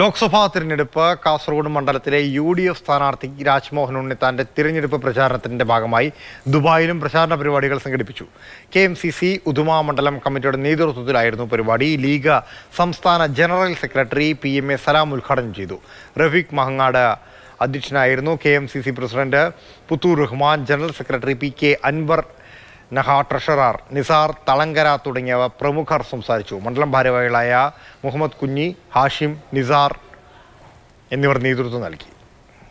ലോക്സഭാ തിരഞ്ഞെടുപ്പ് കാസർഗോഡ് മണ്ഡലത്തിലെ U D F സ്ഥാനാർത്ഥി രാജ്മോഹൻ ഉണ്ണിത്താന്റെ തിരഞ്ഞെടുപ്പ് പ്രചാരണത്തിന്റെ ഭാഗമായി ദുബായിലും പ്രചാരണ പരിപാടികൾ സംഘടിപ്പിച്ചു K M C C Uduma മണ്ഡലം കമ്മിറ്റിയുടെ നേതൃത്വത്തിലായിരുന്നു പരിപാടി ലീഗ് സംസ്ഥാന general secretary P M A Salam ഉദ്ഘാടനം ചെയ്തു റഫീഖ് മഹങ്ങാട് അധ്യക്ഷനായിരുന്നു K M C C president Puthur Rahman general secretary P K Anwar Naha treasurer Nisar Thalangara തുടങ്ങിയവ പ്രമുഖർ സംസാരിച്ചു മണ്ഡലം ഭാരവാഹികളായ മുഹമ്മദ് കുഞ്ഞി ഹാഷിം നിസാർ എന്നിവർ നേതൃത്വം നൽകി